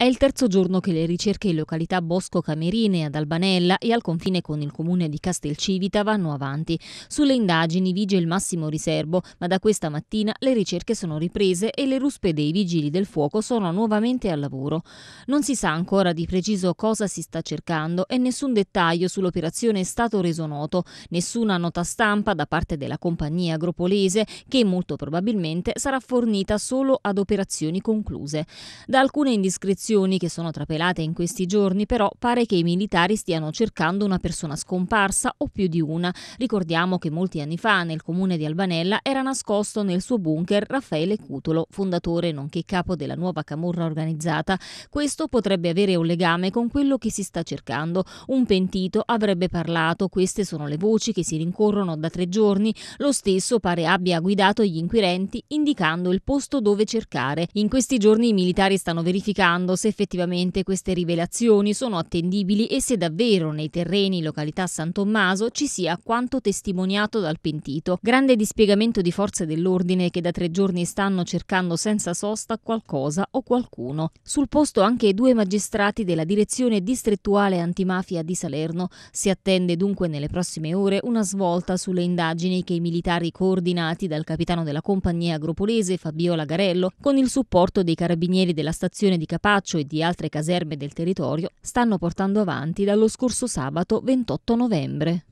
È il terzo giorno che le ricerche in località Bosco Camerine, ad Albanella e al confine con il comune di Castelcivita vanno avanti. Sulle indagini vige il massimo riservo, ma da questa mattina le ricerche sono riprese e le ruspe dei vigili del fuoco sono nuovamente al lavoro. Non si sa ancora di preciso cosa si sta cercando e nessun dettaglio sull'operazione è stato reso noto, nessuna nota stampa da parte della compagnia agropolese che molto probabilmente sarà fornita solo ad operazioni concluse. Da alcune indiscrezioni informazioni che sono trapelate in questi giorni, però pare che i militari stiano cercando una persona scomparsa o più di una. Ricordiamo che molti anni fa nel comune di Albanella era nascosto nel suo bunker Raffaele Cutolo, fondatore nonché capo della nuova camorra organizzata. Questo potrebbe avere un legame con quello che si sta cercando. Un pentito avrebbe parlato, queste sono le voci che si rincorrono da tre giorni. Lo stesso pare abbia guidato gli inquirenti indicando il posto dove cercare. In questi giorni i militari stanno verificando se effettivamente queste rivelazioni sono attendibili e se davvero nei terreni località San Tommaso ci sia quanto testimoniato dal pentito. Grande dispiegamento di forze dell'ordine che da tre giorni stanno cercando senza sosta qualcosa o qualcuno. Sul posto anche due magistrati della direzione distrettuale antimafia di Salerno. Si attende dunque nelle prossime ore una svolta sulle indagini che i militari coordinati dal capitano della compagnia agropolese Fabiola Garello con il supporto dei carabinieri della stazione di Capaccio Boccaccio e di altre caserme del territorio stanno portando avanti dallo scorso sabato 28 novembre.